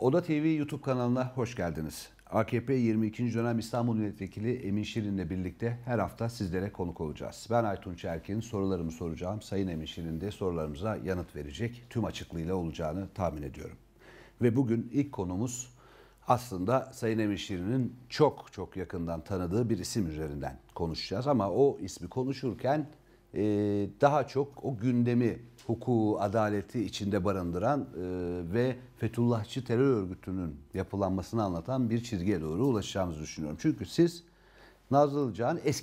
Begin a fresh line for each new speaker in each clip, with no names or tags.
Oda TV YouTube kanalına hoş geldiniz. AKP 22. dönem İstanbul Milletvekili Emin Şirin'le birlikte her hafta sizlere konuk olacağız. Ben Aytun Çerkin, sorularımı soracağım. Sayın Emin Şirin de sorularımıza yanıt verecek. Tüm açıklığıyla olacağını tahmin ediyorum. Ve bugün ilk konumuz aslında Sayın Emin Şirin'in çok çok yakından tanıdığı bir isim üzerinden konuşacağız. Ama o ismi konuşurken e, daha çok o gündemi hukuku, adaleti içinde barındıran e, ve Fethullahçı terör örgütünün yapılanmasını anlatan bir çizgiye doğru ulaşacağımızı düşünüyorum. Çünkü siz Nazlı Ilıcak'ın es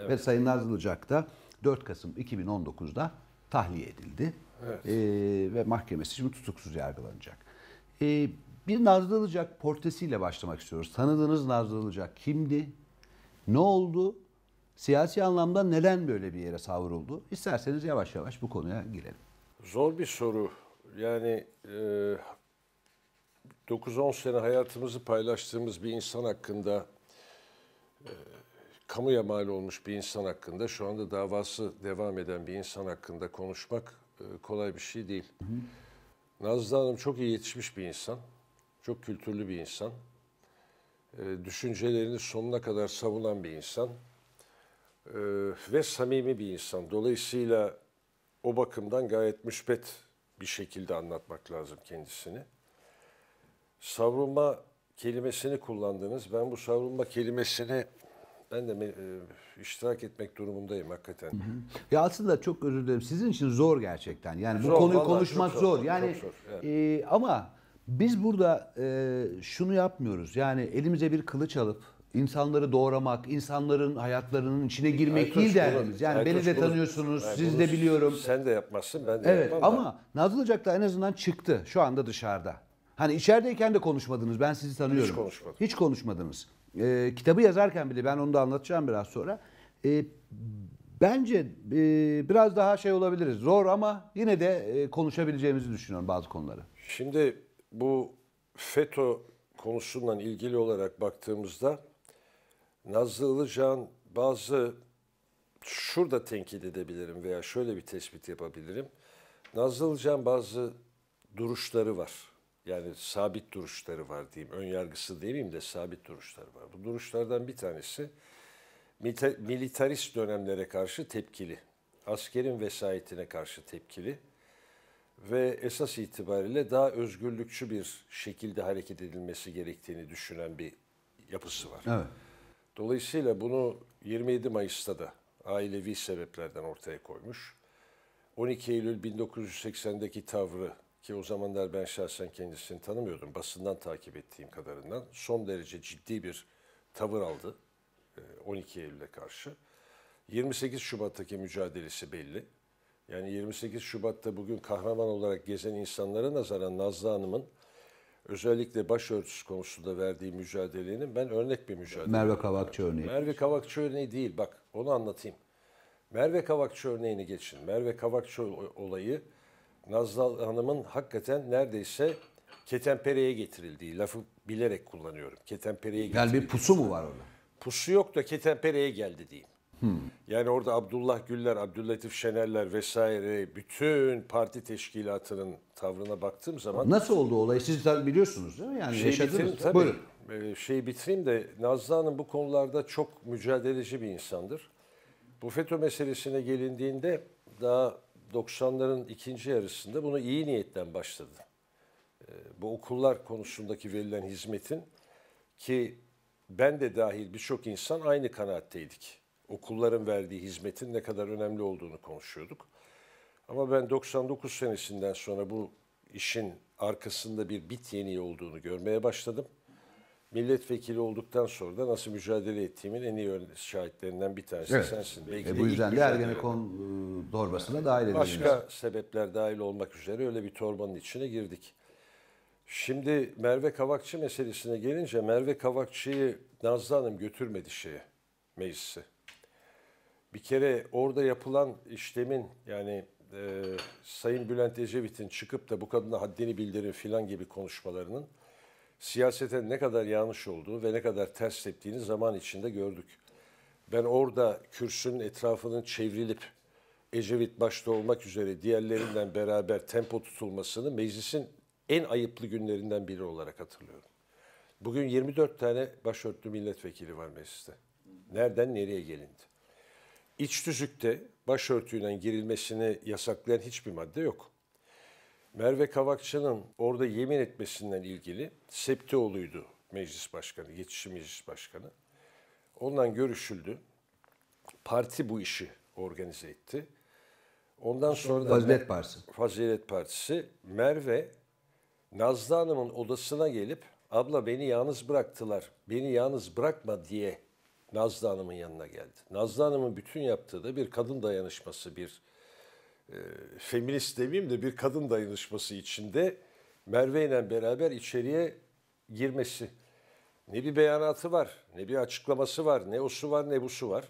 Evet. Ve Sayın Nazlı Ilıcak da 4 Kasım 2019'da tahliye edildi. Evet. E, ve mahkemesi şimdi tutuksuz yargılanacak. E, bir Nazlı Ilıcak portresiyle başlamak istiyoruz. Tanıdığınız Nazlı Ilıcak kimdi? Ne oldu? siyasi anlamda neden böyle bir yere savruldu? İsterseniz yavaş yavaş bu konuya girelim.
Zor bir soru. Yani e, 9-10 sene hayatımızı paylaştığımız bir insan hakkında e, kamuya mal olmuş bir insan hakkında şu anda davası devam eden bir insan hakkında konuşmak e, kolay bir şey değil. Hı Nazlı Hanım çok iyi yetişmiş bir insan. Çok kültürlü bir insan. E, düşüncelerini sonuna kadar savunan bir insan e, ve samimi bir insan. Dolayısıyla o bakımdan gayet müspet bir şekilde anlatmak lazım kendisini. Savrulma kelimesini kullandınız. Ben bu savrulma kelimesini ben de e, iştirak etmek durumundayım hakikaten. Hı hı.
Ya aslında çok özür dilerim. Sizin için zor gerçekten. Yani zor, bu konuyu konuşmak zor. zor. Yani, çok zor. Yani. E, ama biz burada e, şunu yapmıyoruz. Yani elimize bir kılıç alıp insanları doğramak, insanların hayatlarının içine girmek Aykoç değil de, Yani Aykoç beni de tanıyorsunuz, bunu, siz de biliyorum.
Sen de yapmazsın, ben de evet, yapmam. Ama da.
Nazlı da en azından çıktı. Şu anda dışarıda. Hani içerideyken de konuşmadınız. Ben sizi tanıyorum. Hiç konuşmadım. Hiç konuşmadınız. Ee, kitabı yazarken bile ben onu da anlatacağım biraz sonra. Ee, bence e, biraz daha şey olabiliriz. Zor ama yine de e, konuşabileceğimizi düşünüyorum bazı konuları. Şimdi bu
FETÖ konusundan ilgili olarak baktığımızda Nazlı Ilıcan bazı şurada tenkit edebilirim veya şöyle bir tespit yapabilirim. Nazlı Ilıcan bazı duruşları var. Yani sabit duruşları var diyeyim. Ön yargısı demeyeyim de sabit duruşları var. Bu duruşlardan bir tanesi militarist dönemlere karşı tepkili. Askerin vesayetine karşı tepkili ve esas itibariyle daha özgürlükçü bir şekilde hareket edilmesi gerektiğini düşünen bir yapısı var. Evet. Dolayısıyla bunu 27 Mayıs'ta da ailevi sebeplerden ortaya koymuş. 12 Eylül 1980'deki tavrı ki o zamanlar ben şahsen kendisini tanımıyordum. Basından takip ettiğim kadarından son derece ciddi bir tavır aldı 12 e, Eylül'e karşı. 28 Şubat'taki mücadelesi belli. Yani 28 Şubat'ta bugün kahraman olarak gezen insanlara nazaran Nazlı Hanım'ın özellikle başörtüsü konusunda verdiği mücadelenin ben örnek bir mücadele. Merve Kavakçı örneği. Merve Kavakçı örneği değil bak onu anlatayım. Merve Kavakçı örneğini geçin. Merve Kavakçı olayı Nazlı Hanım'ın hakikaten neredeyse ketempereye getirildiği lafı bilerek kullanıyorum. Ketempereye getirildiği. Yani bir pusu mu var orada? Pusu yok da ketempereye geldi diyeyim. Yani orada Abdullah Güller, Abdüllatif Şenerler vesaire bütün parti teşkilatının tavrına baktığım zaman... Nasıl
oldu olay? Siz tabii biliyorsunuz değil mi? Yani şey yaşadınız. Bitireyim, tabii, Buyurun.
Ee, şeyi bitireyim de Nazlı Hanım bu konularda çok mücadeleci bir insandır. Bu FETÖ meselesine gelindiğinde daha 90'ların ikinci yarısında bunu iyi niyetten başladı. Ee, bu okullar konusundaki verilen hizmetin ki ben de dahil birçok insan aynı kanaatteydik okulların verdiği hizmetin ne kadar önemli olduğunu konuşuyorduk. Ama ben 99 senesinden sonra bu işin arkasında bir bit yeni olduğunu görmeye başladım. Milletvekili olduktan sonra da nasıl mücadele ettiğimin en iyi şahitlerinden bir tanesi evet. sensin. Belki e, bu yüzden de Ergenekon
e, torbasına dahil edildi. Başka
sebepler dahil olmak üzere öyle bir torbanın içine girdik. Şimdi Merve Kavakçı meselesine gelince Merve Kavakçı'yı Nazlı Hanım götürmedi şeye, meclise bir kere orada yapılan işlemin yani e, Sayın Bülent Ecevit'in çıkıp da bu kadına haddini bildirin filan gibi konuşmalarının siyasete ne kadar yanlış olduğu ve ne kadar ters teptiğini zaman içinde gördük. Ben orada kürsünün etrafının çevrilip Ecevit başta olmak üzere diğerlerinden beraber tempo tutulmasını meclisin en ayıplı günlerinden biri olarak hatırlıyorum. Bugün 24 tane başörtülü milletvekili var mecliste. Nereden nereye gelindi? İç tüzükte başörtüyle girilmesini yasaklayan hiçbir madde yok. Merve Kavakçı'nın orada yemin etmesinden ilgili Septioğlu'ydu meclis başkanı, geçici meclis başkanı. Ondan görüşüldü. Parti bu işi organize etti. Ondan şey, sonra da Fazilet Partisi. Fazilet Partisi Merve Nazlı Hanım'ın odasına gelip abla beni yalnız bıraktılar, beni yalnız bırakma diye Nazlı Hanım'ın yanına geldi. Nazlı Hanım'ın bütün yaptığı da bir kadın dayanışması, bir e, feminist demeyeyim de bir kadın dayanışması içinde Merve ile beraber içeriye girmesi. Ne bir beyanatı var, ne bir açıklaması var, ne o su var ne bu su var.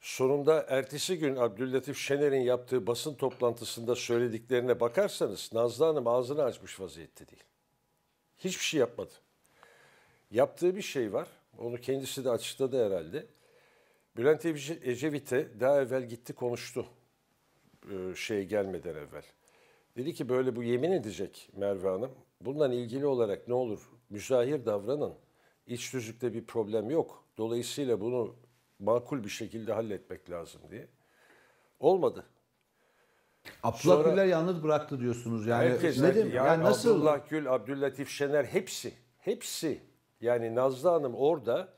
Sonunda ertesi gün Abdüllatif Şener'in yaptığı basın toplantısında söylediklerine bakarsanız Nazlı Hanım ağzını açmış vaziyette değil. Hiçbir şey yapmadı. Yaptığı bir şey var. Onu kendisi de açıkladı herhalde. Bülent Ecevit'e daha evvel gitti konuştu ee, Şeye gelmeden evvel. Dedi ki böyle bu yemin edecek Merve Hanım. Bundan ilgili olarak ne olur müzahir davranın. İç düzlükte bir problem yok. Dolayısıyla bunu makul bir şekilde halletmek lazım diye. Olmadı.
Abdullah Sonra, Gül'ler yalnız bıraktı diyorsunuz yani. Herkes, ne demek? Yani, yani nasıl?
Abdullah Gül, Latif Şener hepsi, hepsi yani Nazlı Hanım orada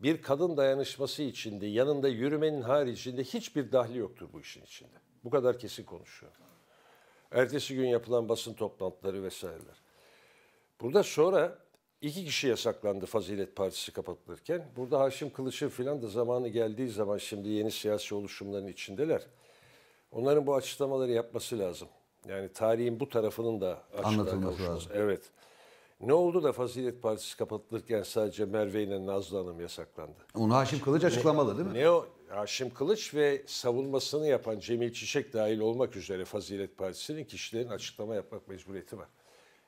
bir kadın dayanışması içinde yanında yürümenin haricinde hiçbir dahli yoktur bu işin içinde. Bu kadar kesin konuşuyor. Ertesi gün yapılan basın toplantıları vesaireler. Burada sonra iki kişi yasaklandı Fazilet Partisi kapatılırken. Burada Haşim Kılıç'ın filan da zamanı geldiği zaman şimdi yeni siyasi oluşumların içindeler. Onların bu açıklamaları yapması lazım. Yani tarihin bu tarafının da açıklanması lazım. Evet. Ne oldu da Fazilet Partisi kapatılırken sadece Merve ile Nazlı Hanım yasaklandı?
Onu Haşim Kılıç açıklamalı değil
mi? Ne o? Haşim Kılıç ve savunmasını yapan Cemil Çiçek dahil olmak üzere Fazilet Partisi'nin kişilerin açıklama yapmak mecburiyeti var.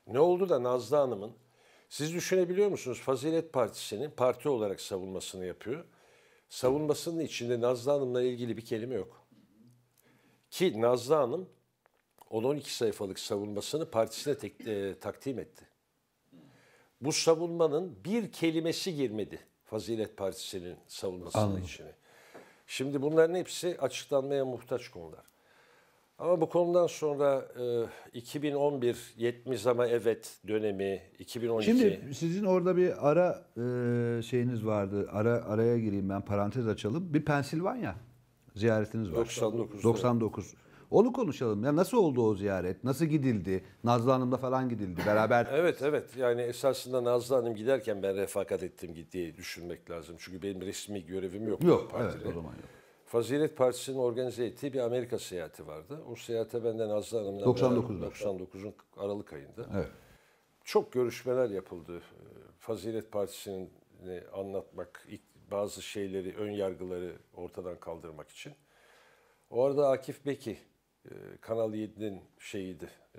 Ne oldu da Nazlı Hanım'ın, siz düşünebiliyor musunuz Fazilet Partisi'nin parti olarak savunmasını yapıyor. Savunmasının içinde Nazlı Hanım'la ilgili bir kelime yok. Ki Nazlı Hanım 10-12 sayfalık savunmasını partisine tek, e, takdim etti bu savunmanın bir kelimesi girmedi Fazilet Partisi'nin savunmasının Anladım. içine. Şimdi bunların hepsi açıklanmaya muhtaç konular. Ama bu konudan sonra e, 2011 70 ama evet dönemi 2012. Şimdi
sizin orada bir ara e, şeyiniz vardı. Ara araya gireyim ben parantez açalım. Bir Pensilvanya ziyaretiniz var. 99. 99. Onu konuşalım. Ya nasıl oldu o ziyaret? Nasıl gidildi? Nazlı Hanım'la falan gidildi beraber. evet
evet. Yani esasında Nazlı Hanım giderken ben refakat ettim diye düşünmek lazım. Çünkü benim resmi görevim yok. Yok partide. evet o zaman yok. Fazilet Partisi'nin organize ettiği bir Amerika seyahati vardı. O seyahate benden Nazlı Hanım'la 99. 99'un Aralık ayında. Evet. Çok görüşmeler yapıldı. Ee, Fazilet Partisi'nin anlatmak, bazı şeyleri, ön yargıları ortadan kaldırmak için. O arada Akif Beki ee, Kanal 7'nin şeyiydi, e,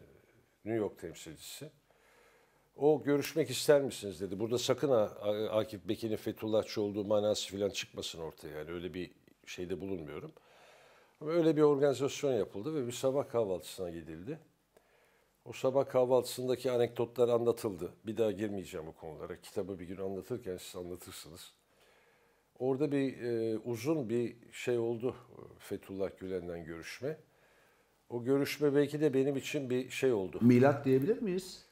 New York temsilcisi. O görüşmek ister misiniz dedi. Burada sakın Akif Bekir'in Fethullahçı olduğu manası falan çıkmasın ortaya. Yani öyle bir şeyde bulunmuyorum. Ama öyle bir organizasyon yapıldı ve bir sabah kahvaltısına gidildi. O sabah kahvaltısındaki anekdotlar anlatıldı. Bir daha girmeyeceğim o konulara. Kitabı bir gün anlatırken siz anlatırsınız. Orada bir e, uzun bir şey oldu e, Fethullah Gülen'den görüşme. O görüşme belki de benim için bir şey oldu. Milat diyebilir miyiz?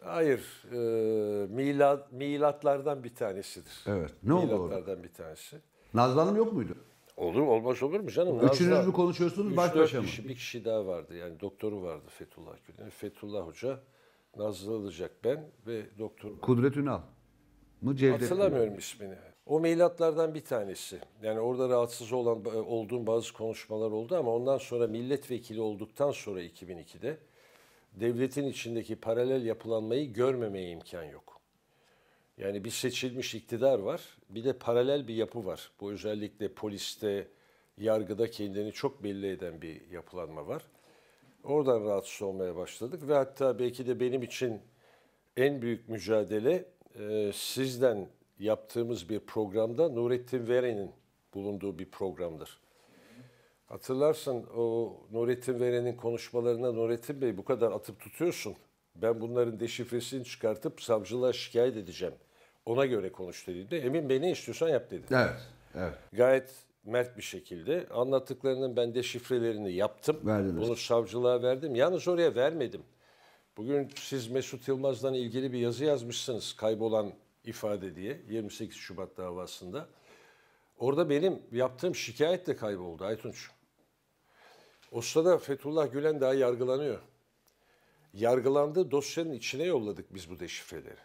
Hayır, e, milat milatlardan bir tanesidir. Evet. Ne oldu Milatlardan bir tanesi.
Nazlı Hanım yok muydu?
Olur olmaz olur mu canım? Üçünüz Nazlı, mü konuşuyorsunuz üç, baş başa mı? Kişi, bir kişi daha vardı yani doktoru vardı Fethullah Gülen. Fethullah Hoca, Nazlı Alacak ben ve doktor.
Kudret Ünal mı Cevdet Hatırlamıyorum ismini.
O mailatlardan bir tanesi. Yani orada rahatsız olan e, olduğum bazı konuşmalar oldu ama ondan sonra milletvekili olduktan sonra 2002'de devletin içindeki paralel yapılanmayı görmemeye imkan yok. Yani bir seçilmiş iktidar var, bir de paralel bir yapı var. Bu özellikle poliste, yargıda kendini çok belli eden bir yapılanma var. Oradan rahatsız olmaya başladık ve hatta belki de benim için en büyük mücadele e, sizden yaptığımız bir programda Nurettin Veren'in bulunduğu bir programdır. Hatırlarsın o Nurettin Veren'in konuşmalarına Nurettin Bey bu kadar atıp tutuyorsun. Ben bunların deşifresini çıkartıp savcılığa şikayet edeceğim. Ona göre konuş dediğimde Emin beni istiyorsan yap dedi. Evet, evet. Gayet mert bir şekilde anlattıklarının ben deşifrelerini yaptım. Verdiniz. Bunu savcılığa verdim. Yalnız oraya vermedim. Bugün siz Mesut Yılmaz'dan ilgili bir yazı yazmışsınız. Kaybolan ifade diye 28 Şubat davasında. Orada benim yaptığım şikayet de kayboldu Aytunç. O sırada Fethullah Gülen daha yargılanıyor. Yargılandığı dosyanın içine yolladık biz bu deşifreleri.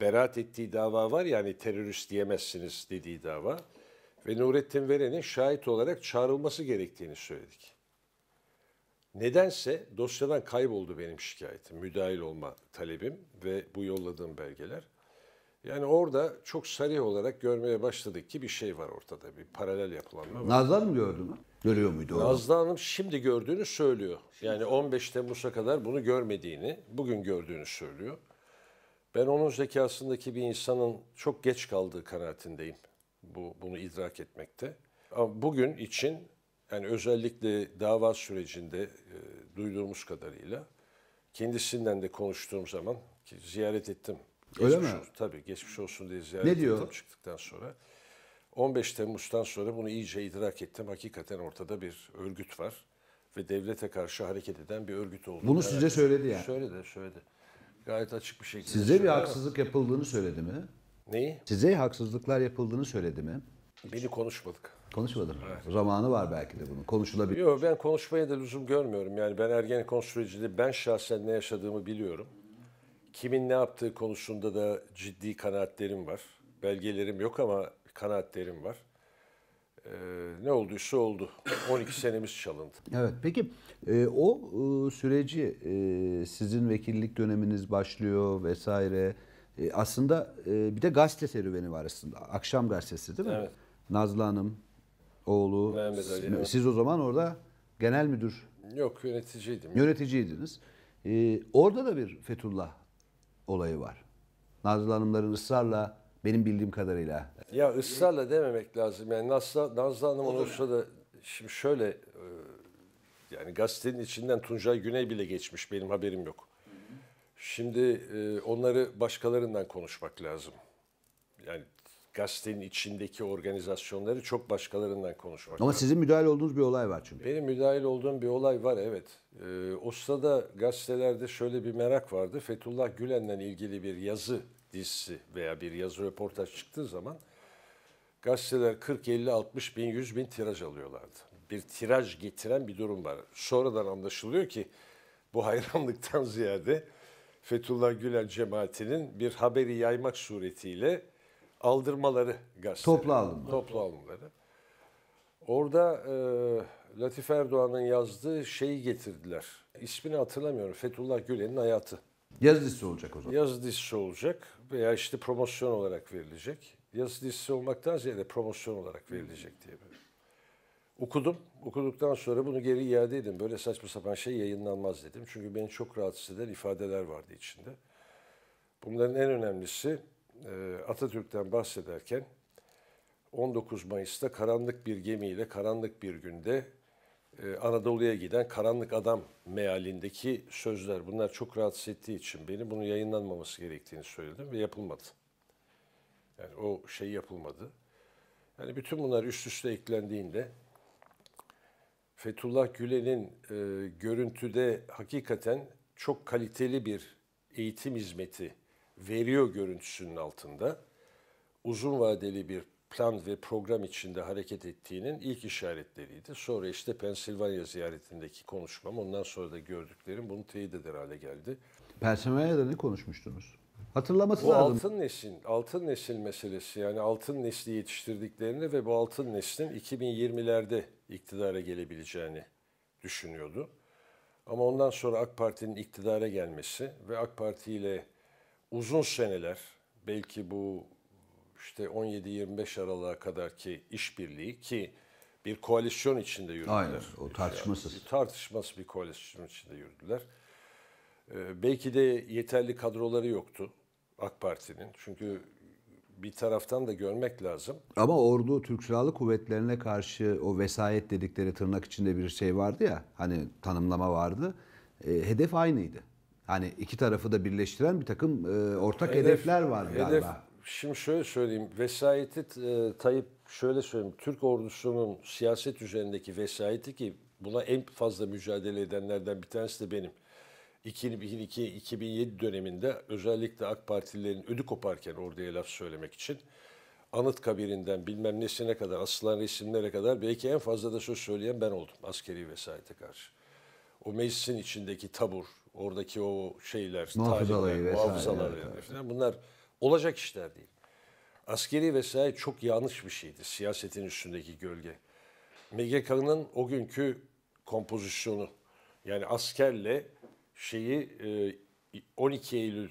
Beraat ettiği dava var yani terörist diyemezsiniz dediği dava. Ve Nurettin Veren'in şahit olarak çağrılması gerektiğini söyledik. Nedense dosyadan kayboldu benim şikayetim, müdahil olma talebim ve bu yolladığım belgeler. Yani orada çok sarih olarak görmeye başladık ki bir şey var ortada, bir paralel yapılanma var. Nazlı Hanım
gördü mü? Görüyor muydu orada? Nazlı
Hanım şimdi gördüğünü söylüyor. Yani 15 Temmuz'a kadar bunu görmediğini, bugün gördüğünü söylüyor. Ben onun zekasındaki bir insanın çok geç kaldığı kanaatindeyim. Bu, bunu idrak etmekte. Ama bugün için yani özellikle dava sürecinde e, duyduğumuz kadarıyla kendisinden de konuştuğum zaman ki ziyaret ettim. Öyle geçmiş mi? Olsun, tabii geçmiş olsun diye ziyaret ne ettim çıktıktan sonra. 15 Temmuz'dan sonra bunu iyice idrak ettim. Hakikaten ortada bir örgüt var ve devlete karşı hareket eden bir örgüt oldu. Bunu size söyledi yani. Söyledi, söyledi. Gayet açık bir şekilde. Size bir haksızlık
yapıldığını söyledi mi? Neyi? Size haksızlıklar yapıldığını söyledi mi?
Beni konuşmadık.
Konuşmadın Evet. Zamanı var belki de bunun. Konuşulabilir. Yok
ben konuşmaya da lüzum görmüyorum. Yani ben Ergenekon sürecinde ben şahsen ne yaşadığımı biliyorum. Kimin ne yaptığı konusunda da ciddi kanaatlerim var. Belgelerim yok ama kanaatlerim var. Ee, ne olduysa oldu. 12 senemiz çalındı.
Evet peki e, o e, süreci e, sizin vekillik döneminiz başlıyor vesaire. E, aslında e, bir de gazete serüveni var aslında. Akşam gazetesi değil mi? Evet. Nazlı Hanım, oğlu. Mehmet Ali. Siz o zaman orada genel müdür.
Yok yöneticiydim. Yöneticiydiniz.
Ee, orada da bir Fethullah olayı var. Nazlı Hanımların ısrarla benim bildiğim kadarıyla.
Ya ısrarla dememek lazım. Yani Nazlı, Nazlı Hanım olursa da şimdi şöyle e, yani gazetenin içinden Tuncay Güney bile geçmiş. Benim haberim yok. Şimdi e, onları başkalarından konuşmak lazım. Yani gazetenin içindeki organizasyonları çok başkalarından konuşmak. Ama lazım. sizin
müdahil olduğunuz bir olay var çünkü.
Benim müdahil olduğum bir olay var evet. Ee, o sırada gazetelerde şöyle bir merak vardı. Fethullah Gülen'le ilgili bir yazı dizisi veya bir yazı röportaj çıktığı zaman gazeteler 40, 50, 60 bin, 100 bin tiraj alıyorlardı. Bir tiraj getiren bir durum var. Sonradan anlaşılıyor ki bu hayranlıktan ziyade Fethullah Gülen cemaatinin bir haberi yaymak suretiyle aldırmaları gazetede.
Toplu alımları.
Toplu alımları. Orada e, Latif Erdoğan'ın yazdığı şeyi getirdiler. İsmini hatırlamıyorum. Fethullah Gülen'in hayatı.
Yazı dizisi olacak o zaman.
Yazı dizisi olacak veya işte promosyon olarak verilecek. Yazı dizisi olmaktan ziyade promosyon olarak verilecek diye böyle. Okudum. Okuduktan sonra bunu geri iade edin. Böyle saçma sapan şey yayınlanmaz dedim. Çünkü beni çok rahatsız eden ifadeler vardı içinde. Bunların en önemlisi ee, Atatürk'ten bahsederken 19 Mayıs'ta karanlık bir gemiyle karanlık bir günde e, Anadolu'ya giden karanlık adam mealindeki sözler bunlar çok rahatsız ettiği için beni bunu yayınlanmaması gerektiğini söyledim ve yapılmadı. Yani o şey yapılmadı. Yani bütün bunlar üst üste eklendiğinde Fethullah Gülen'in e, görüntüde hakikaten çok kaliteli bir eğitim hizmeti veriyor görüntüsünün altında uzun vadeli bir plan ve program içinde hareket ettiğinin ilk işaretleriydi. Sonra işte Pensilvanya ziyaretindeki konuşmam, ondan sonra da gördüklerim bunu teyit eder hale geldi.
Pensilvanya'da ne konuşmuştunuz? Hatırlaması bu lazım.
altın nesil, altın nesil meselesi yani altın nesli yetiştirdiklerini ve bu altın neslin 2020'lerde iktidara gelebileceğini düşünüyordu. Ama ondan sonra AK Parti'nin iktidara gelmesi ve AK Parti ile uzun seneler belki bu işte 17-25 aralığa kadar ki işbirliği ki bir koalisyon içinde yürüdüler. Aynen o tartışmasız. Yani, tartışmasız bir koalisyon içinde yürüdüler. Ee, belki de yeterli kadroları yoktu AK Parti'nin. Çünkü bir taraftan da görmek lazım.
Ama ordu Türk Silahlı Kuvvetlerine karşı o vesayet dedikleri tırnak içinde bir şey vardı ya hani tanımlama vardı. E, hedef aynıydı. Hani iki tarafı da birleştiren bir takım e, ortak hedef, hedefler var galiba. Hedef,
şimdi şöyle söyleyeyim. Vesayeti e, Tayyip şöyle söyleyeyim. Türk ordusunun siyaset üzerindeki vesayeti ki buna en fazla mücadele edenlerden bir tanesi de benim. 2002-2007 döneminde özellikle AK Partililerin ödü koparken orduya laf söylemek için anıt kabirinden bilmem nesine kadar asılan resimlere kadar belki en fazla da söz söyleyen ben oldum askeri vesayete karşı. O meclisin içindeki tabur, Oradaki o şeyler, tarihler, muhafızalar. Evet, yani. evet. Bunlar olacak işler değil. Askeri vesaire çok yanlış bir şeydi siyasetin üstündeki gölge. MGK'nın o günkü kompozisyonu yani askerle şeyi 12 e, Eylül e,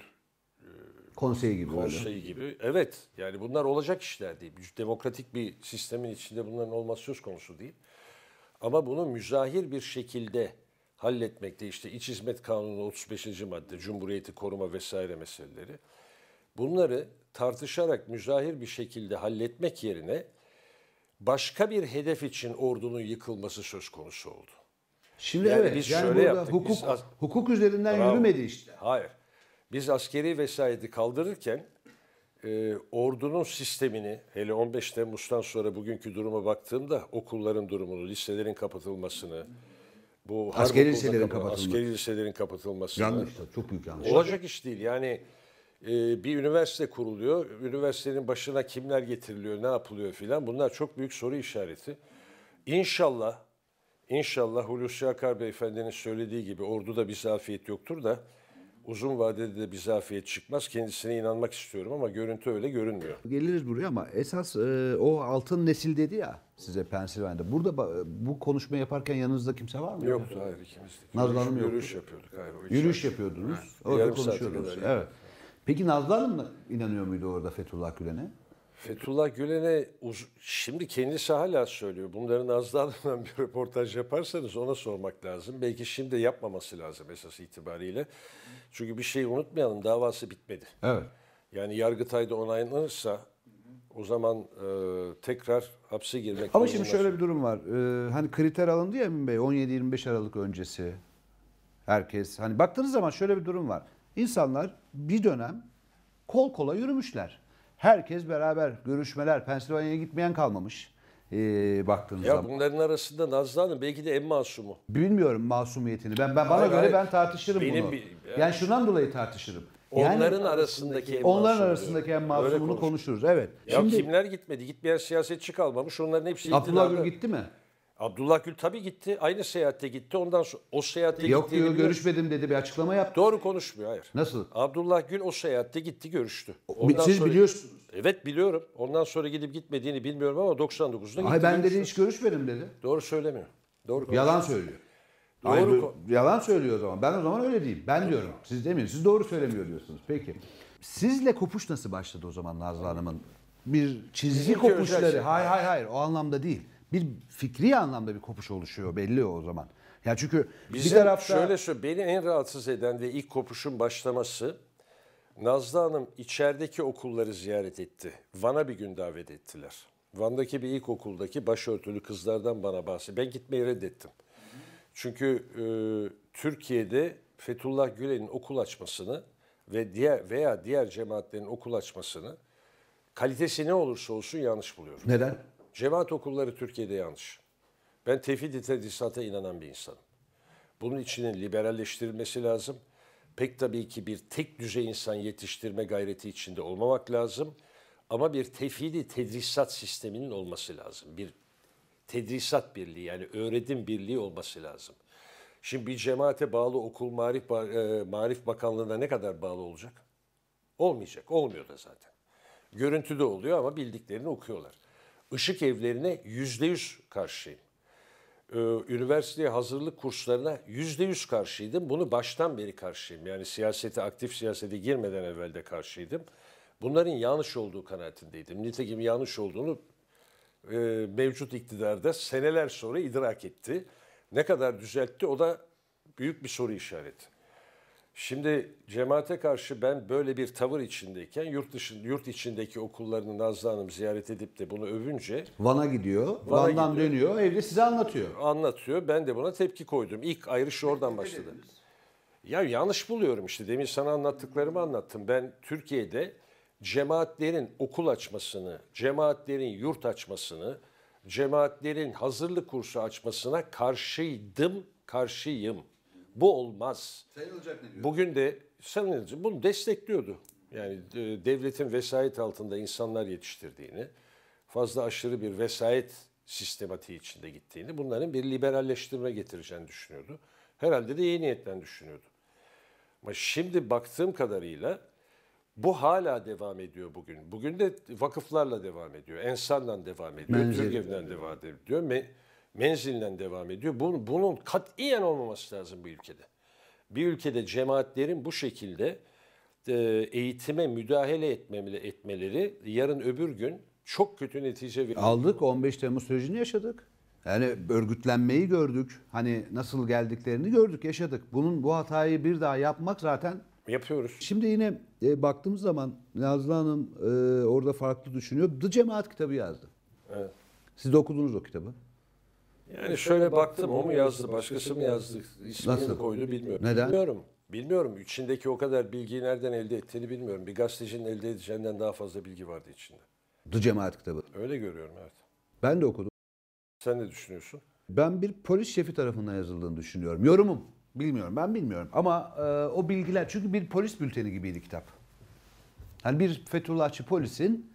konseyi gibi konseyi
gibi evet yani bunlar olacak işler değil. Demokratik bir sistemin içinde bunların olması söz konusu değil. Ama bunu müzahir bir şekilde halletmekte işte İç Hizmet Kanunu 35. madde, Cumhuriyeti koruma vesaire meseleleri. Bunları tartışarak müzahir bir şekilde halletmek yerine başka bir hedef için ordunun yıkılması söz konusu oldu.
Şimdi yani evet biz yani şöyle yaptık. Hukuk, biz hukuk üzerinden bravo. yürümedi işte.
Hayır. Biz askeri vesayeti kaldırırken e, ordunun sistemini hele 15 Temmuz'dan sonra bugünkü duruma baktığımda okulların durumunu, liselerin kapatılmasını, hmm bu askeri liselerin kapatılması. Askeri liselerin kapatılması. Yanlış da çok büyük yanlış. Olacak iş değil yani e, bir üniversite kuruluyor. Üniversitenin başına kimler getiriliyor, ne yapılıyor filan. Bunlar çok büyük soru işareti. İnşallah, inşallah Hulusi Akar Beyefendi'nin söylediği gibi orduda bir zafiyet yoktur da uzun vadede de bir zafiyet çıkmaz. Kendisine inanmak istiyorum ama görüntü öyle görünmüyor.
Geliriz buraya ama esas e, o altın nesil dedi ya size Pensilvanya'da. Burada bu konuşma yaparken yanınızda kimse var mı? Yoktu
hayır ikimiz de. Nazlı Hanım yoktu. Yürüyüş yapıyorduk galiba. Yürüyüş yapıyordunuz. Ha, orada konuşuyordunuz. Evet.
Peki Nazlı Hanım inanıyor muydu orada Fethullah Gülen'e?
Fethullah Gülen'e şimdi kendisi hala söylüyor. Bunların az azlarından bir röportaj yaparsanız ona sormak lazım. Belki şimdi yapmaması lazım esas itibariyle. Çünkü bir şey unutmayalım davası bitmedi. Evet. Yani Yargıtay'da onaylanırsa o zaman e, tekrar hapse girmek Ama şimdi şöyle
bir durum var. Ee, hani kriter alındı ya Emin Bey 17-25 Aralık öncesi. Herkes hani baktığınız zaman şöyle bir durum var. İnsanlar bir dönem kol kola yürümüşler. Herkes beraber görüşmeler. Pensilvanya'ya gitmeyen kalmamış e, baktığınız ya zaman.
Bunların arasında Nazlı Hanım belki de en masumu.
Bilmiyorum masumiyetini. Ben, ben bana hayır, göre hayır. ben tartışırım benim bunu. Bir, yani, yani şundan dolayı tartışırım. Onların yani,
arasındaki en onların arasındaki en masumunu
konuşuruz. Evet. Ya Şimdi, kimler
gitmedi? Gitmeyen siyasetçi kalmamış. Onların hepsi gitti. Abdullah Gül gitti mi? Abdullah Gül tabii gitti. Aynı seyahatte gitti. Ondan sonra o seyahatte gitti. Yok diyor görüşmedim dedi bir açıklama yaptı. Doğru konuşmuyor hayır. Nasıl? Abdullah Gül o seyahatte gitti görüştü. Ondan Siz sonra, biliyorsunuz. Evet biliyorum. Ondan sonra gidip gitmediğini bilmiyorum ama 99'da gitti. Hayır ben dedi
hiç görüşmedim dedi. Doğru söylemiyor.
Doğru Yalan söylüyor.
Doğru Hayır, yalan söylüyor o zaman. Ben o zaman öyle diyeyim. Ben diyorum. Siz demeyin. Siz doğru söylemiyor diyorsunuz. Peki. Sizle kopuş nasıl başladı o zaman Nazlı Hanım'ın? Bir çizgi kopuşları. Şey. Hayır hayır hayır. O anlamda değil bir fikri anlamda bir kopuş oluşuyor belli o zaman. Ya yani çünkü Bizim, bir tarafta şöyle
şu beni en rahatsız eden ve ilk kopuşun başlaması Nazlı Hanım içerideki okulları ziyaret etti. Van'a bir gün davet ettiler. Van'daki bir ilkokuldaki başörtülü kızlardan bana bahsetti. Ben gitmeyi reddettim. Çünkü e, Türkiye'de Fethullah Gülen'in okul açmasını ve diğer veya diğer cemaatlerin okul açmasını kalitesi ne olursa olsun yanlış buluyorum. Neden? Cemaat okulları Türkiye'de yanlış. Ben tevhid-i tedrisata inanan bir insanım. Bunun içinin liberalleştirilmesi lazım. Pek tabii ki bir tek düzey insan yetiştirme gayreti içinde olmamak lazım. Ama bir tevhidi tedrisat sisteminin olması lazım. Bir tedrisat birliği yani öğretim birliği olması lazım. Şimdi bir cemaate bağlı okul Marif, e, Marif Bakanlığı'na ne kadar bağlı olacak? Olmayacak. Olmuyor da zaten. Görüntüde oluyor ama bildiklerini okuyorlar. Işık evlerine yüzde yüz karşıyım. Ee, üniversiteye hazırlık kurslarına yüzde yüz karşıydım. Bunu baştan beri karşıyım. Yani siyasete, aktif siyasete girmeden evvel de karşıydım. Bunların yanlış olduğu kanaatindeydim. Nitekim yanlış olduğunu e, mevcut iktidarda seneler sonra idrak etti. Ne kadar düzeltti o da büyük bir soru işareti. Şimdi cemaate karşı ben böyle bir tavır içindeyken yurt dışın yurt içindeki okullarını Nazlı Hanım ziyaret edip de bunu övünce
Van'a gidiyor. Van'a Van'dan gidiyor. dönüyor. Evde size anlatıyor.
Anlatıyor. Ben de buna tepki koydum. İlk ayrış oradan başladı. Ya yanlış buluyorum işte. Demin sana anlattıklarımı anlattım. Ben Türkiye'de cemaatlerin okul açmasını, cemaatlerin yurt açmasını, cemaatlerin hazırlık kursu açmasına karşıydım, karşıyım. Bu olmaz. Sayın Ilacak ne diyor? Bugün de Sayın Ilacak bunu destekliyordu. Yani e, devletin vesayet altında insanlar yetiştirdiğini, fazla aşırı bir vesayet sistematiği içinde gittiğini, bunların bir liberalleştirme getireceğini düşünüyordu. Herhalde de iyi niyetten düşünüyordu. Ama şimdi baktığım kadarıyla bu hala devam ediyor bugün. Bugün de vakıflarla devam ediyor. Ensan'dan devam ediyor. Türk devam ediyor. Me Menzilden devam ediyor. Bunun, bunun katiyen olmaması lazım bu ülkede. Bir ülkede cemaatlerin bu şekilde e, eğitime müdahale etmemeli, etmeleri yarın öbür gün çok kötü netice
veriyor. Aldık 15 Temmuz sürecini yaşadık. Yani örgütlenmeyi gördük. Hani nasıl geldiklerini gördük, yaşadık. Bunun bu hatayı bir daha yapmak zaten yapıyoruz. Şimdi yine e, baktığımız zaman Nazlı Hanım e, orada farklı düşünüyor. The Cemaat kitabı yazdı. Evet. Siz de okudunuz o kitabı.
Yani e, şöyle baktım o mu yazdı, başkası mı yazdı, ismini Nasıl? koydu bilmiyorum. Neden? Bilmiyorum. Bilmiyorum. İçindeki o kadar bilgiyi nereden elde ettiğini bilmiyorum. Bir gazetecinin elde edeceğinden daha fazla bilgi vardı içinde.
Du Cemaat kitabı.
Öyle görüyorum evet.
Ben de okudum. Sen ne düşünüyorsun? Ben bir polis şefi tarafından yazıldığını düşünüyorum. Yorumum. Bilmiyorum. Ben bilmiyorum. Ama e, o bilgiler çünkü bir polis bülteni gibiydi kitap. Hani bir Fethullahçı polisin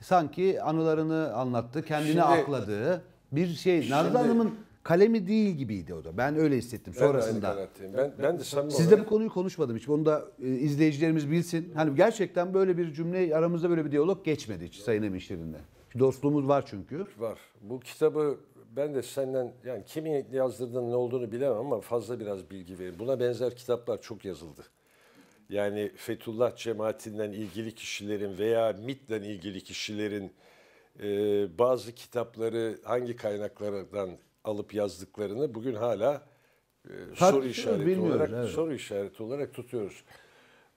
sanki anılarını anlattı, kendini Şimdi, akladığı bir şey Nazlı Hanım'ın kalemi değil gibiydi o da. Ben öyle hissettim Ben sonrasında. kanaatteyim. Ben, ben de samimi Sizle olarak- bu konuyu konuşmadım hiç. Onu da e, izleyicilerimiz bilsin. Hani gerçekten böyle bir cümle aramızda böyle bir diyalog geçmedi hiç Sayın Emişlerin'le. Dostluğumuz var çünkü.
var. Bu kitabı ben de senden yani kimin yazdırdığının ne olduğunu bilemem ama fazla biraz bilgi verin. Buna benzer kitaplar çok yazıldı. Yani Fethullah cemaatinden ilgili kişilerin veya MIT'le ilgili kişilerin e, bazı kitapları hangi kaynaklardan alıp yazdıklarını bugün hala
e, soru işareti olarak evet.
soru işareti olarak tutuyoruz.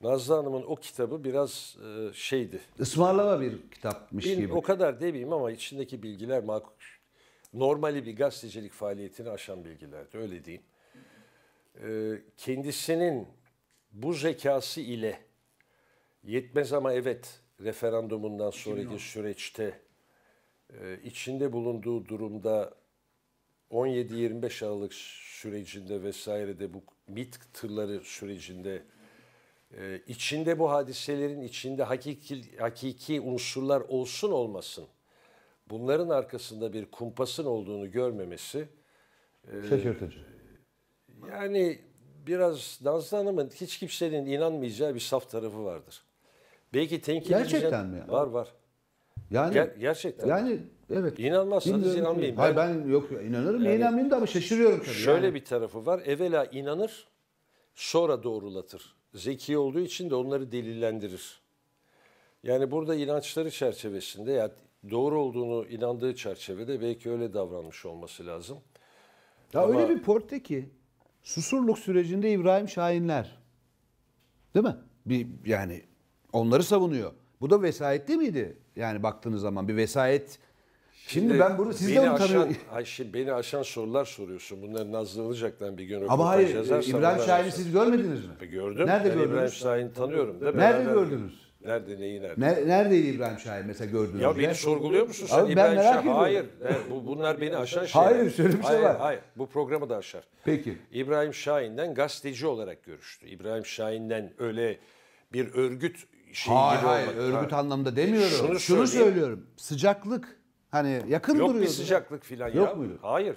Nazlı Hanım'ın o kitabı biraz e, şeydi.
Ismarlama bir kitapmış Bil, gibi. O
kadar demeyeyim ama içindeki bilgiler makul. Normali bir gazetecilik faaliyetini aşan bilgilerdi öyle diyeyim. E, kendisinin bu zekası ile yetmez ama evet referandumundan sonraki süreçte ee, içinde bulunduğu durumda 17-25 Aralık sürecinde vesairede bu MIT tırları sürecinde e, içinde bu hadiselerin içinde hakiki, hakiki unsurlar olsun olmasın bunların arkasında bir kumpasın olduğunu görmemesi e, şaşırtıcı. Yani biraz Nazlı Hanım'ın hiç kimsenin inanmayacağı bir saf tarafı vardır. Belki tenkit Gerçekten mi? Var var. Yani Ger- gerçekten. Yani
evet. İnanmazsanız İnanıyorum. inanmayın. Hayır ben yok inanırım. Yani, inanmayayım da ama şaşırıyorum tabii. Şöyle yani. bir
tarafı var. Evvela inanır, sonra doğrulatır. Zeki olduğu için de onları delillendirir. Yani burada inançları çerçevesinde ya yani doğru olduğunu inandığı çerçevede belki öyle davranmış olması lazım.
Ya ama... öyle bir porte ki Susurluk sürecinde İbrahim Şahinler değil mi? Bir yani onları savunuyor. Bu da vesayetli miydi? Yani baktığınız zaman bir vesayet. Şimdi, Şimdi ben bunu sizden de tanıyorum?
Aşan, beni aşan sorular soruyorsun. Bunları Nazlı Ilıcak'tan bir gün Ama hayır e, İbrahim Şahin'i
siz görmediniz mi? E, gördüm. Nerede ben gördünüz? İbrahim Şahin'i tanıyorum. Da nerede gördünüz?
Nerede neyi nerede? Ne,
neredeydi İbrahim Şahin mesela gördüğünüz? Ya beni sorguluyor musun sen Abi, İbrahim ben merak Şahin? Hayır. bu, bunlar beni aşan şeyler. Hayır söyle bir şey hayır, var.
Hayır bu programı da aşar. Peki. İbrahim Şahin'den gazeteci olarak görüştü. İbrahim Şahin'den öyle bir örgüt şey hayır, gibi hayır, olmak. Örgüt ha. anlamında demiyorum. Şunu, Şunu söylüyorum.
Sıcaklık hani yakın Yok duruyor. Yok bir sıcaklık filan ya. Yok muydu?
Hayır.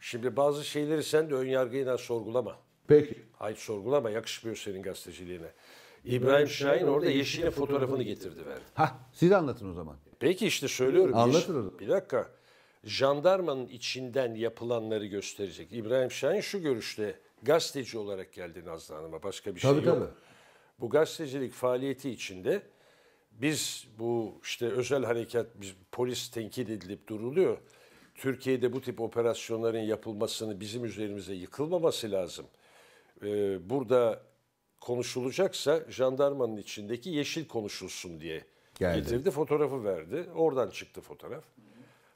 Şimdi bazı şeyleri sen de ön yargıyla sorgulama. Peki. Hayır sorgulama yakışmıyor senin gazeteciliğine. İbrahim Şahin orada Yeşil'in fotoğrafını getirdi verdi.
Ha, siz anlatın o zaman.
Peki işte söylüyorum. Anlatın Bir dakika. Jandarmanın içinden yapılanları gösterecek. İbrahim Şahin şu görüşte gazeteci olarak geldi Nazlı Hanım'a. Başka bir şey tabii, şey yok. Tabii tabii bu gazetecilik faaliyeti içinde biz bu işte özel harekat, biz, polis tenkit edilip duruluyor. Türkiye'de bu tip operasyonların yapılmasını bizim üzerimize yıkılmaması lazım. Ee, burada konuşulacaksa jandarmanın içindeki yeşil konuşulsun diye Geldi. getirdi. Fotoğrafı verdi. Oradan çıktı fotoğraf.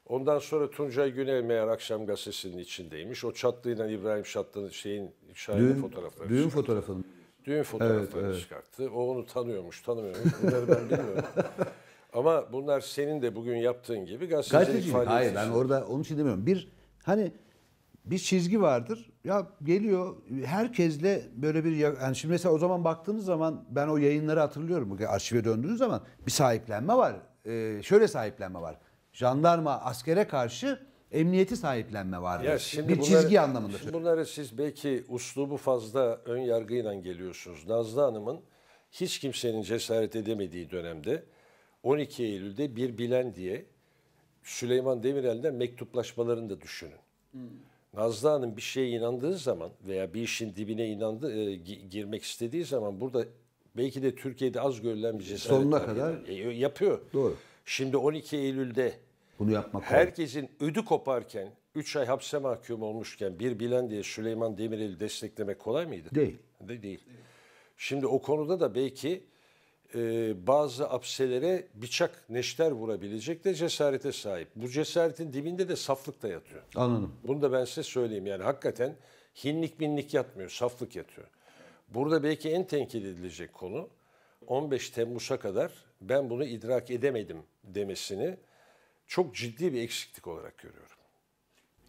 Ondan sonra Tuncay Güney meğer akşam gazetesinin içindeymiş. O çatlıyla İbrahim Şatlı'nın şeyin şahane fotoğrafları. Düğün fotoğrafının düğün fotoğraflarını evet, evet. çıkarttı. O onu tanıyormuş, tanımıyormuş. Bunları ben bilmiyorum. Ama bunlar senin de bugün yaptığın gibi gazetecilik faaliyeti. Hayır ben
orada onun için demiyorum. Bir hani bir çizgi vardır. Ya geliyor herkesle böyle bir yani şimdi mesela o zaman baktığınız zaman ben o yayınları hatırlıyorum. Arşive döndüğünüz zaman bir sahiplenme var. Ee, şöyle sahiplenme var. Jandarma askere karşı emniyeti sahiplenme vardır. Ya şimdi bir bunları, çizgi anlamında. Şimdi
bunları siz belki uslubu fazla ön yargıyla geliyorsunuz. Nazlı Hanım'ın hiç kimsenin cesaret edemediği dönemde 12 Eylül'de bir bilen diye Süleyman Demirel'den mektuplaşmalarını da düşünün. Hmm. Nazlı Hanım bir şeye inandığı zaman veya bir işin dibine inandı e, girmek istediği zaman burada belki de Türkiye'de az görülen bir cesaret sonuna kadar e, yapıyor. Doğru. Şimdi 12 Eylül'de bunu yapmak Herkesin kolay. ödü koparken, 3 ay hapse mahkum olmuşken bir bilen diye Süleyman Demirel'i desteklemek kolay mıydı? Değil. De değil. Şimdi o konuda da belki e, bazı apselere bıçak neşter vurabilecek de cesarete sahip. Bu cesaretin dibinde de saflık da yatıyor. Anladım. Bunu da ben size söyleyeyim. Yani hakikaten hinlik binlik yatmıyor, saflık yatıyor. Burada belki en tenkit edilecek konu 15 Temmuz'a kadar ben bunu idrak edemedim demesini çok ciddi bir eksiklik olarak görüyorum.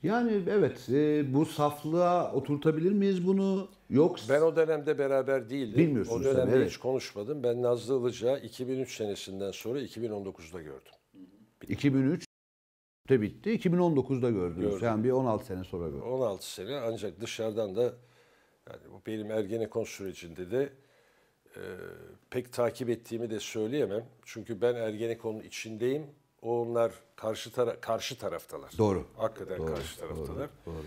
Yani evet e, bu saflığa oturtabilir miyiz bunu Yok.
Ben o dönemde beraber değildim. Bilmiyorsunuz O dönemde sen, evet. hiç konuşmadım. Ben Nazlı Ilıca 2003 senesinden sonra 2019'da gördüm.
Bitti. 2003 de bitti. 2019'da gördünüz. Gördüm. Yani bir 16 sene sonra gördüm.
16 sene ancak dışarıdan da yani bu benim Ergenekon sürecinde de e, pek takip ettiğimi de söyleyemem. Çünkü ben Ergenekon'un içindeyim onlar karşı tara karşı taraftalar. Doğru. Hakikaten doğru, karşı taraftalar. Doğru, doğru.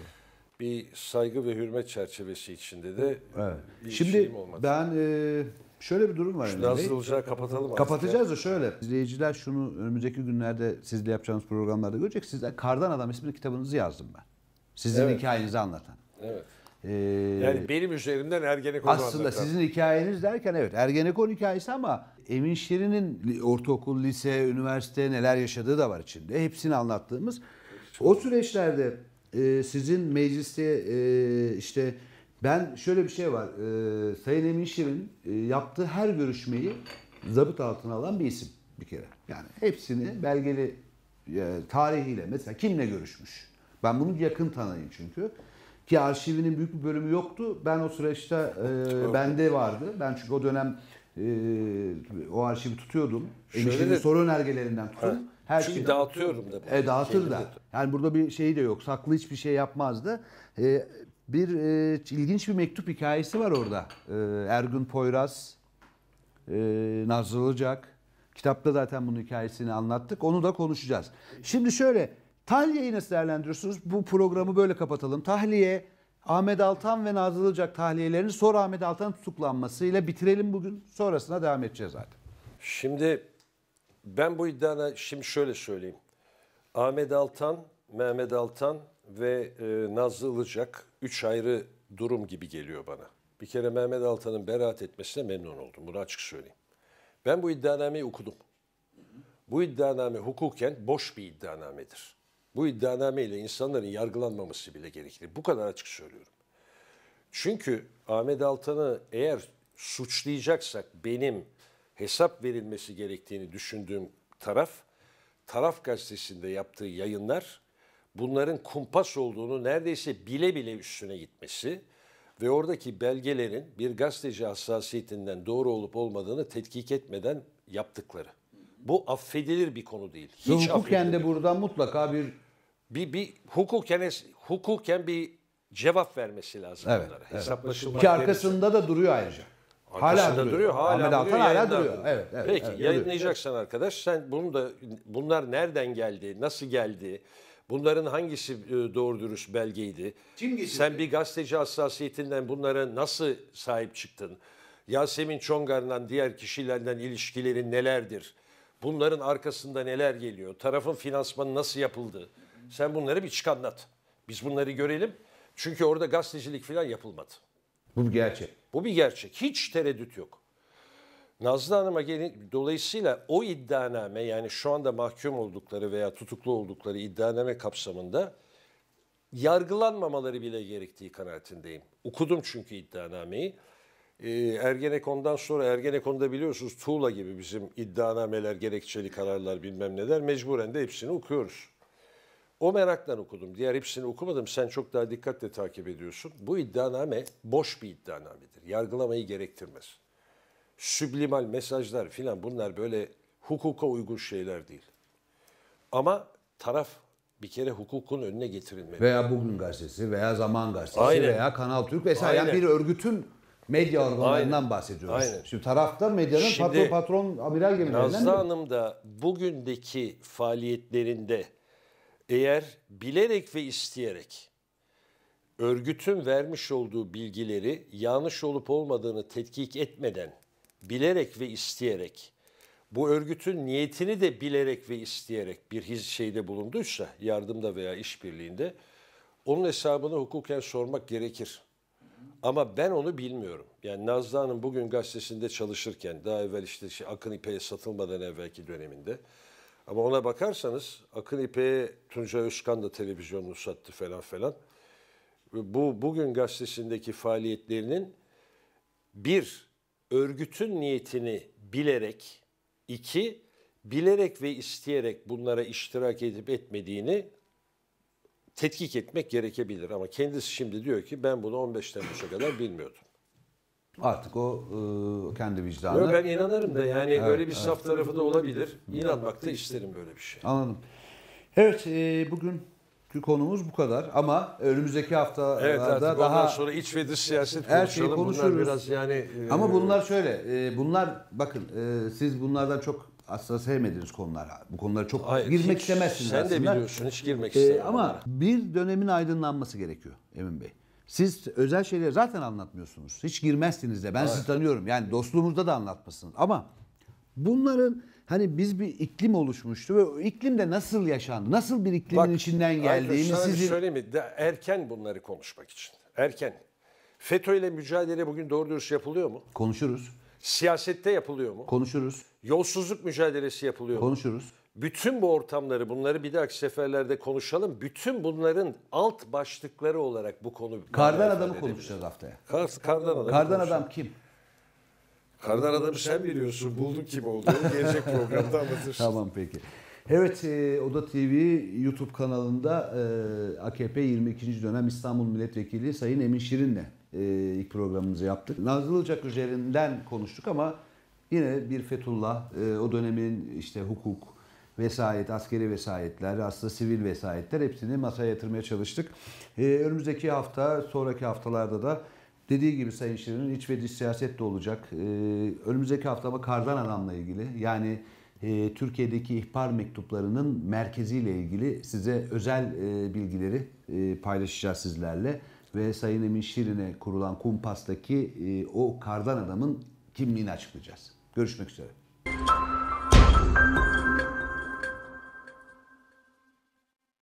Bir saygı ve hürmet çerçevesi içinde de evet. bir Şimdi
ben e, şöyle bir durum var. Şu Nazlı kapatalım. Kapatacağız da şöyle. İzleyiciler şunu önümüzdeki günlerde sizle yapacağımız programlarda görecek. Sizden Kardan Adam isimli kitabınızı yazdım ben. Sizin evet. hikayenizi anlatan. Evet. Ee, yani
benim üzerimden Ergenekon Aslında sizin
hikayeniz derken evet Ergenekon hikayesi ama Emin Şirin'in ortaokul, lise, üniversite neler yaşadığı da var içinde. Hepsini anlattığımız. O süreçlerde e, sizin mecliste e, işte ben şöyle bir şey var. E, Sayın Emin Şirin yaptığı her görüşmeyi zabıt altına alan bir isim bir kere. Yani hepsini belgeli tarihiyle mesela kimle görüşmüş? Ben bunu yakın tanıyım çünkü. Ki arşivinin büyük bir bölümü yoktu. Ben o süreçte e, bende vardı. Ben çünkü o dönem e, o arşivi tutuyordum. Şöyle soru önergelerinden tutuyordum. Evet. Her Çünkü şeyi
dağıtıyorum da. E, dağıtır da.
Yani burada bir şey de yok. Saklı hiçbir şey yapmazdı. E, bir e, ilginç bir mektup hikayesi var orada. E, Ergün Poyraz, e, Nazlı Ilıcak. Kitapta zaten bunun hikayesini anlattık. Onu da konuşacağız. Şimdi şöyle Tahliyeyi nasıl değerlendiriyorsunuz? Bu programı böyle kapatalım. Tahliye, Ahmet Altan ve Nazlı Ilıcak tahliyelerini sonra Ahmet Altan tutuklanmasıyla bitirelim bugün. Sonrasına devam edeceğiz zaten.
Şimdi ben bu iddiana şimdi şöyle söyleyeyim. Ahmet Altan, Mehmet Altan ve e, Nazlı Ilıcak üç ayrı durum gibi geliyor bana. Bir kere Mehmet Altan'ın beraat etmesine memnun oldum. Bunu açık söyleyeyim. Ben bu iddianameyi okudum. Bu iddianame hukuken boş bir iddianamedir. Bu iddianame ile insanların yargılanmaması bile gerekli. Bu kadar açık söylüyorum. Çünkü Ahmet Altan'ı eğer suçlayacaksak benim hesap verilmesi gerektiğini düşündüğüm taraf, Taraf Gazetesi'nde yaptığı yayınlar bunların kumpas olduğunu neredeyse bile bile üstüne gitmesi ve oradaki belgelerin bir gazeteci hassasiyetinden doğru olup olmadığını tetkik etmeden yaptıkları. Bu affedilir bir konu değil.
Hiç Hukuken de burada
mutlaka bir bir, bir hukuken, hukuken bir cevap vermesi lazım evet, bunlara. Evet. Hesaplaşılmak Ki arkasında
da duruyor ayrıca. Arkasında hala duruyor. duruyor hala Ahmet Altan hala duruyor. duruyor. Evet, evet, Peki evet, yayınlayacaksan
duruyor. arkadaş sen bunu da bunlar nereden geldi, nasıl geldi, bunların hangisi e, doğru dürüst belgeydi? Kim geçirdi? Sen bir gazeteci hassasiyetinden bunlara nasıl sahip çıktın? Yasemin Çongar'dan diğer kişilerden ilişkileri nelerdir? Bunların arkasında neler geliyor? Tarafın finansmanı nasıl yapıldı? Sen bunları bir çık anlat. Biz bunları görelim. Çünkü orada gazetecilik falan yapılmadı. Bu bir gerçek. Bu bir gerçek. Hiç tereddüt yok. Nazlı Hanım'a gelin, dolayısıyla o iddianame yani şu anda mahkum oldukları veya tutuklu oldukları iddianame kapsamında yargılanmamaları bile gerektiği kanaatindeyim. Okudum çünkü iddianameyi. Ee, Ergenekon'dan sonra Ergenekon'da biliyorsunuz tuğla gibi bizim iddianameler, gerekçeli kararlar bilmem neler mecburen de hepsini okuyoruz. O meraktan okudum. Diğer hepsini okumadım. Sen çok daha dikkatle takip ediyorsun. Bu iddianame boş bir iddianamedir. Yargılamayı gerektirmez. Süblimal mesajlar filan bunlar böyle hukuka uygun şeyler değil. Ama taraf bir kere hukukun önüne getirilmeli. Veya
Bugün Gazetesi veya Zaman Gazetesi Aynen. veya Kanal Türk vesaire Aynen. bir örgütün medya organlarından bahsediyoruz. Aynen. Şimdi tarafta medyanın Şimdi, patron, patron amiral gemilerinden Nazlı
Hanım da bugündeki faaliyetlerinde eğer bilerek ve isteyerek örgütün vermiş olduğu bilgileri yanlış olup olmadığını tetkik etmeden bilerek ve isteyerek bu örgütün niyetini de bilerek ve isteyerek bir his şeyde bulunduysa yardımda veya işbirliğinde onun hesabını hukuken sormak gerekir. Ama ben onu bilmiyorum. Yani Nazlı Hanım bugün gazetesinde çalışırken daha evvel işte şey, Akın İpek'e satılmadan evvelki döneminde ama ona bakarsanız Akın İpek'e Tunca Özkan da televizyonunu sattı falan falan. Bu bugün gazetesindeki faaliyetlerinin bir, örgütün niyetini bilerek, iki, bilerek ve isteyerek bunlara iştirak edip etmediğini tetkik etmek gerekebilir. Ama kendisi şimdi diyor ki ben bunu 15 Temmuz'a kadar bilmiyordum.
Artık o e, kendi vicdanı. Yok ben inanırım da yani evet, öyle bir evet. saf tarafı da olabilir.
İnanmak da isterim böyle bir
şey. Anladım. Evet e, bugün konumuz bu kadar ama önümüzdeki haftalarda evet, daha sonra
iç ve dış siyaset her şeyi konuşuruz. biraz yani e, Ama
bunlar şöyle, e, bunlar bakın e, siz bunlardan çok aslında sevmediğiniz konular. Bu konulara çok Hayır, girmek istemezsiniz sen aslında. de biliyorsun hiç girmek e, istemiyorum. Ee, ama bir dönemin aydınlanması gerekiyor Emin Bey. Siz özel şeyleri zaten anlatmıyorsunuz. Hiç girmezsiniz de. Ben evet. sizi tanıyorum. Yani dostluğumuzda da anlatmasınız. Ama bunların hani biz bir iklim oluşmuştu ve o iklim de nasıl yaşandı? Nasıl bir iklimin Bak, içinden geldiğini sizin... söyleyeyim
mi? erken bunları konuşmak için. Erken. FETÖ ile mücadele bugün doğru dürüst yapılıyor mu? Konuşuruz. Siyasette yapılıyor mu?
Konuşuruz.
Yolsuzluk mücadelesi yapılıyor Konuşuruz. mu? Konuşuruz. Bütün bu ortamları bunları bir dahaki seferlerde konuşalım. Bütün bunların alt başlıkları olarak bu konu... Kardan adamı
konuşacağız haftaya. Kar, kardan adamı Kardan adam kim? Kardan adamı sen biliyorsun. Buldun kim olduğunu. Gelecek programda anlatırsın. Tamam peki. Evet e, Oda TV YouTube kanalında e, AKP 22. dönem İstanbul Milletvekili Sayın Emin Şirin'le e, ilk programımızı yaptık. Nazlı Ilcak üzerinden konuştuk ama yine bir Fethullah, e, o dönemin işte hukuk, vesayet, askeri vesayetler, aslında sivil vesayetler hepsini masaya yatırmaya çalıştık. Ee, önümüzdeki hafta, sonraki haftalarda da dediği gibi Sayın Şirin'in iç ve dış siyaset de olacak. Ee, önümüzdeki hafta ama kardan adamla ilgili yani e, Türkiye'deki ihbar mektuplarının merkeziyle ilgili size özel e, bilgileri e, paylaşacağız sizlerle. Ve Sayın Emin Şirin'e kurulan kumpastaki e, o kardan adamın kimliğini açıklayacağız. Görüşmek üzere.